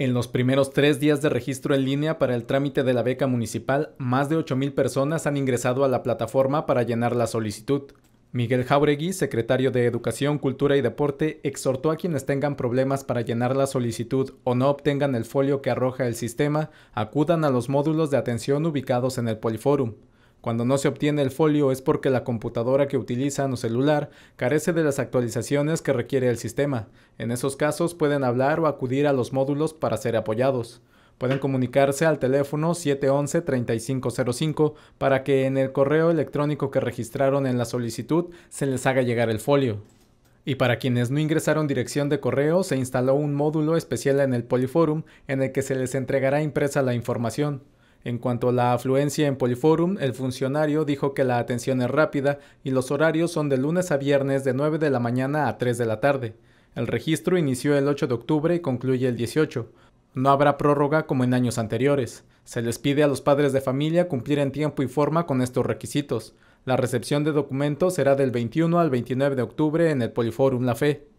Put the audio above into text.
En los primeros tres días de registro en línea para el trámite de la beca municipal, más de 8.000 personas han ingresado a la plataforma para llenar la solicitud. Miguel Jauregui, secretario de Educación, Cultura y Deporte, exhortó a quienes tengan problemas para llenar la solicitud o no obtengan el folio que arroja el sistema, acudan a los módulos de atención ubicados en el Poliforum. Cuando no se obtiene el folio es porque la computadora que utilizan o celular carece de las actualizaciones que requiere el sistema. En esos casos pueden hablar o acudir a los módulos para ser apoyados. Pueden comunicarse al teléfono 711-3505 para que en el correo electrónico que registraron en la solicitud se les haga llegar el folio. Y para quienes no ingresaron dirección de correo, se instaló un módulo especial en el Poliforum en el que se les entregará impresa la información. En cuanto a la afluencia en Poliforum, el funcionario dijo que la atención es rápida y los horarios son de lunes a viernes de 9 de la mañana a 3 de la tarde. El registro inició el 8 de octubre y concluye el 18. No habrá prórroga como en años anteriores. Se les pide a los padres de familia cumplir en tiempo y forma con estos requisitos. La recepción de documentos será del 21 al 29 de octubre en el Poliforum La Fe.